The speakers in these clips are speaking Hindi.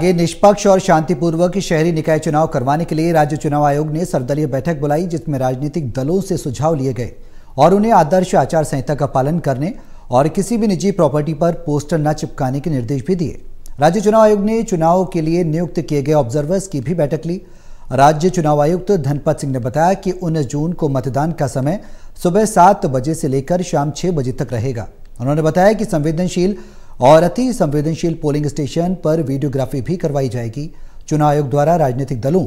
आगे निष्पक्ष और शांतिपूर्वक शहरी निकाय चुनाव करवाने के लिए राज्य चुनाव आयोग ने सर्वदलीय बैठक बुलाई जिसमें राजनीतिक दलों से सुझाव लिए गए और उन्हें आदर्श आचार संहिता का पालन करने और किसी भी निजी प्रॉपर्टी पर पोस्टर न चिपकाने के निर्देश भी दिए राज्य चुनाव आयोग ने चुनाव के लिए नियुक्त किए गए ऑब्जर्वर्स की भी बैठक ली राज्य चुनाव आयुक्त धनपत सिंह ने बताया कि उन्नीस जून को मतदान का समय सुबह सात बजे से लेकर शाम छह बजे तक रहेगा उन्होंने बताया कि संवेदनशील और अति संवेदनशील पोलिंग स्टेशन पर वीडियोग्राफी भी करवाई जाएगी चुनाव आयोग द्वारा राजनीतिक दलों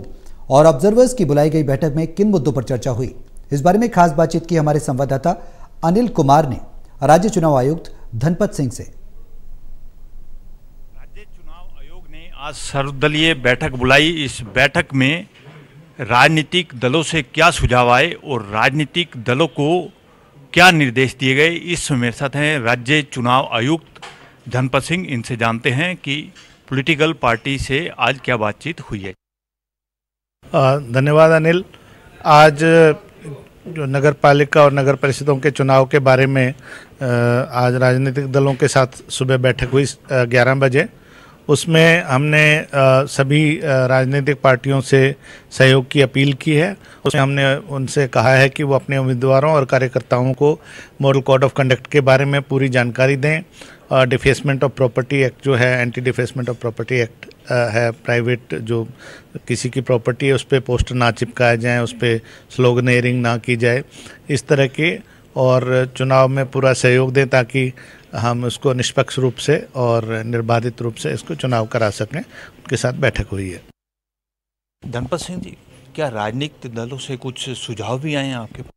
और ऑब्जर्वर्स की बुलाई गई बैठक में किन मुद्दों पर चर्चा हुई इस बारे में खास बातचीत की हमारे संवाददाता अनिल कुमार ने राज्य चुनाव आयुक्त धनपत सिंह से राज्य चुनाव आयोग ने आज सर्वदलीय बैठक बुलाई इस बैठक में राजनीतिक दलों से क्या सुझाव आए और राजनीतिक दलों को क्या निर्देश दिए गए इस समय साथ हैं राज्य चुनाव आयुक्त धनपत सिंह इनसे जानते हैं कि पॉलिटिकल पार्टी से आज क्या बातचीत हुई है धन्यवाद अनिल आज जो नगर पालिका और नगर परिषदों के चुनाव के बारे में आज राजनीतिक दलों के साथ सुबह बैठक हुई ग्यारह बजे उसमें हमने सभी राजनीतिक पार्टियों से सहयोग की अपील की है उसमें हमने उनसे कहा है कि वो अपने उम्मीदवारों और कार्यकर्ताओं को मॉडल कोड ऑफ कंडक्ट के बारे में पूरी जानकारी दें डिफेसमेंट ऑफ प्रॉपर्टी एक्ट जो है anti defacement of property act है प्राइवेट जो किसी की प्रॉपर्टी है उस पर पोस्टर ना चिपकाए जाएँ उस पर स्लोगनेरिंग ना की जाए इस तरह के और चुनाव में पूरा सहयोग दें ताकि हम उसको निष्पक्ष रूप से और निर्बाधित रूप से इसको चुनाव करा सकें उनके साथ बैठक हुई है धनपत सिंह जी क्या राजनीतिक दलों से कुछ सुझाव भी आए हैं आपके पास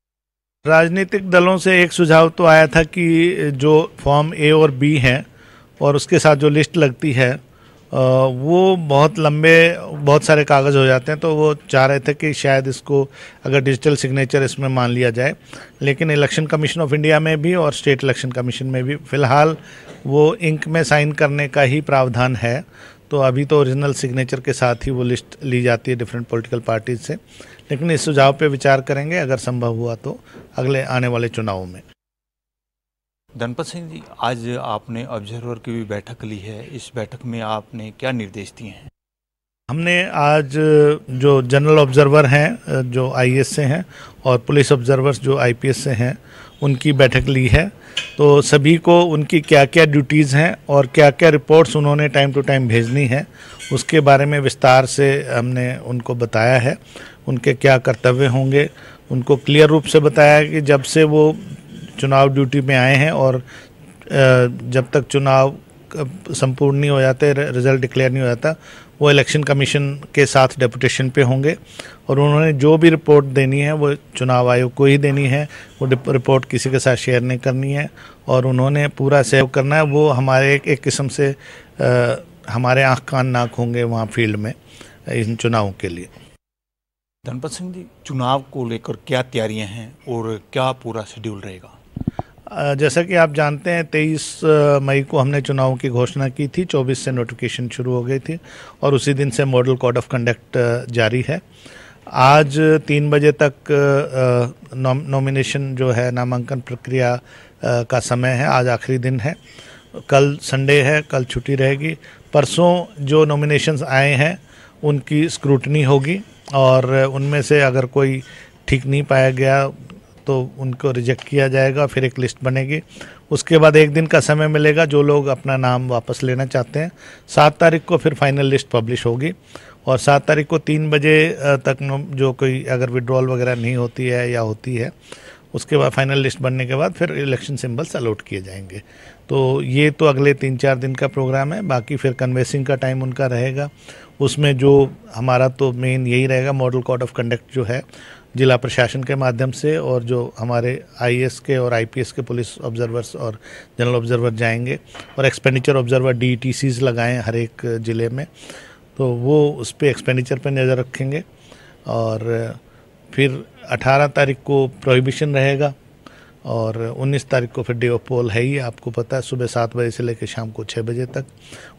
राजनीतिक दलों से एक सुझाव तो आया था कि जो फॉर्म ए और बी हैं और उसके साथ जो लिस्ट लगती है वो बहुत लंबे बहुत सारे कागज़ हो जाते हैं तो वो चाह रहे थे कि शायद इसको अगर डिजिटल सिग्नेचर इसमें मान लिया जाए लेकिन इलेक्शन कमीशन ऑफ इंडिया में भी और स्टेट इलेक्शन कमीशन में भी फ़िलहाल वो इंक में साइन करने का ही प्रावधान है तो अभी तो ओरिजिनल सिग्नेचर के साथ ही वो लिस्ट ली जाती है डिफरेंट पॉलिटिकल पार्टीज से लेकिन इस सुझाव पे विचार करेंगे अगर संभव हुआ तो अगले आने वाले चुनावों में धनपत सिंह जी आज आपने ऑब्जर्वर की भी बैठक ली है इस बैठक में आपने क्या निर्देश दिए हैं हमने आज जो जनरल ऑब्जर्वर हैं जो आईएएस से हैं और पुलिस ऑब्जर्वर्स जो आईपीएस से हैं उनकी बैठक ली है तो सभी को उनकी क्या क्या ड्यूटीज़ हैं और क्या क्या रिपोर्ट्स उन्होंने टाइम टू टाइम भेजनी है उसके बारे में विस्तार से हमने उनको बताया है उनके क्या कर्तव्य होंगे उनको क्लियर रूप से बताया कि जब से वो चुनाव ड्यूटी में आए हैं और जब तक चुनाव संपूर्ण नहीं हो जाते रिज़ल्ट डिक्लेयर नहीं हो जाता वो इलेक्शन कमीशन के साथ डेपुटेशन पे होंगे और उन्होंने जो भी रिपोर्ट देनी है वो चुनाव आयोग को ही देनी है वो रिपोर्ट किसी के साथ शेयर नहीं करनी है और उन्होंने पूरा सहयोग करना है वो हमारे एक, एक किस्म से आ, हमारे आँख कान नाक होंगे वहाँ फील्ड में इन चुनावों के लिए धनपत सिंह जी चुनाव को लेकर क्या तैयारियां हैं और क्या पूरा शेड्यूल रहेगा जैसा कि आप जानते हैं तेईस मई को हमने चुनाव की घोषणा की थी चौबीस से नोटिफिकेशन शुरू हो गई थी और उसी दिन से मॉडल कोड ऑफ कंडक्ट जारी है आज तीन बजे तक नॉमिनेशन जो है नामांकन प्रक्रिया का समय है आज आखिरी दिन है कल संडे है कल छुट्टी रहेगी परसों जो नॉमिनेशंस आए हैं उनकी स्क्रूटनी होगी और उनमें से अगर कोई ठीक नहीं पाया गया तो उनको रिजेक्ट किया जाएगा फिर एक लिस्ट बनेगी उसके बाद एक दिन का समय मिलेगा जो लोग अपना नाम वापस लेना चाहते हैं सात तारीख को फिर फाइनल लिस्ट पब्लिश होगी और सात तारीख को तीन बजे तक जो कोई अगर विड्रॉल वगैरह नहीं होती है या होती है उसके बाद फाइनल लिस्ट बनने के बाद फिर इलेक्शन सिंबल्स अलॉट किए जाएंगे तो ये तो अगले तीन चार दिन का प्रोग्राम है बाकी फिर कन्वेसिंग का टाइम उनका रहेगा उसमें जो हमारा तो मेन यही रहेगा मॉडल कोड ऑफ कंडक्ट जो है जिला प्रशासन के माध्यम से और जो हमारे आईएएस के और आईपीएस के पुलिस ऑब्जर्वर्स और जनरल ऑब्जर्वर जाएंगे और एक्सपेंडिचर ऑब्जर्वर डीटीसीज लगाएं हर एक ज़िले में तो वो उस पर एक्सपेंडिचर पर नज़र रखेंगे और फिर 18 तारीख को प्रोहिबिशन रहेगा और 19 तारीख को फिर डे ऑफ पोल है ही आपको पता है सुबह सात बजे से लेकर शाम को छः बजे तक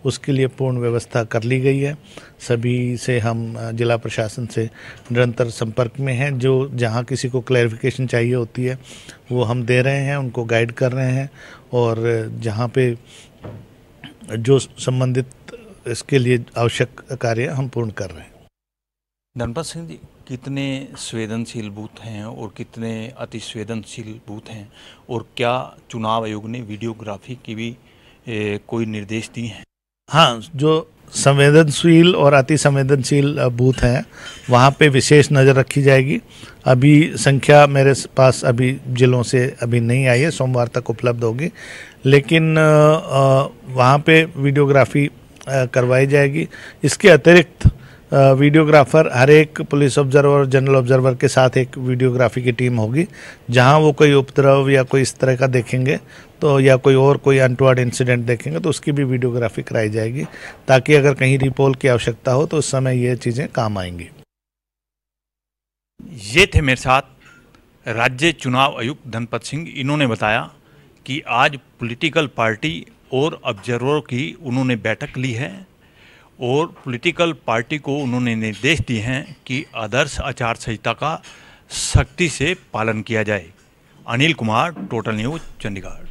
उसके लिए पूर्ण व्यवस्था कर ली गई है सभी से हम जिला प्रशासन से निरंतर संपर्क में हैं जो जहाँ किसी को क्लैरिफिकेशन चाहिए होती है वो हम दे रहे हैं उनको गाइड कर रहे हैं और जहाँ पे जो संबंधित इसके लिए आवश्यक कार्य हम पूर्ण कर रहे हैं धनपत सिंह जी कितने संवेदनशील बूथ हैं और कितने अति संवेदनशील बूथ हैं और क्या चुनाव आयोग ने वीडियोग्राफी की भी ए, कोई निर्देश दिए हैं हाँ जो संवेदनशील और अति संवेदनशील बूथ हैं वहाँ पे विशेष नज़र रखी जाएगी अभी संख्या मेरे पास अभी ज़िलों से अभी नहीं आई है सोमवार तक उपलब्ध होगी लेकिन वहाँ पे वीडियोग्राफी करवाई जाएगी इसके अतिरिक्त वीडियोग्राफर हर एक पुलिस ऑब्जर्वर जनरल ऑब्जर्वर के साथ एक वीडियोग्राफी की टीम होगी जहां वो कोई उपद्रव या कोई इस तरह का देखेंगे तो या कोई और कोई अनटवर्ड इंसिडेंट देखेंगे तो उसकी भी वीडियोग्राफी कराई जाएगी ताकि अगर कहीं रिपोल की आवश्यकता हो तो उस समय ये चीज़ें काम आएंगी ये थे मेरे साथ राज्य चुनाव आयुक्त धनपत सिंह इन्होंने बताया कि आज पॉलिटिकल पार्टी और ऑब्जर्वर की उन्होंने बैठक ली है और पॉलिटिकल पार्टी को उन्होंने निर्देश दिए हैं कि आदर्श आचार संहिता का सख्ती से पालन किया जाए अनिल कुमार टोटल न्यूज चंडीगढ़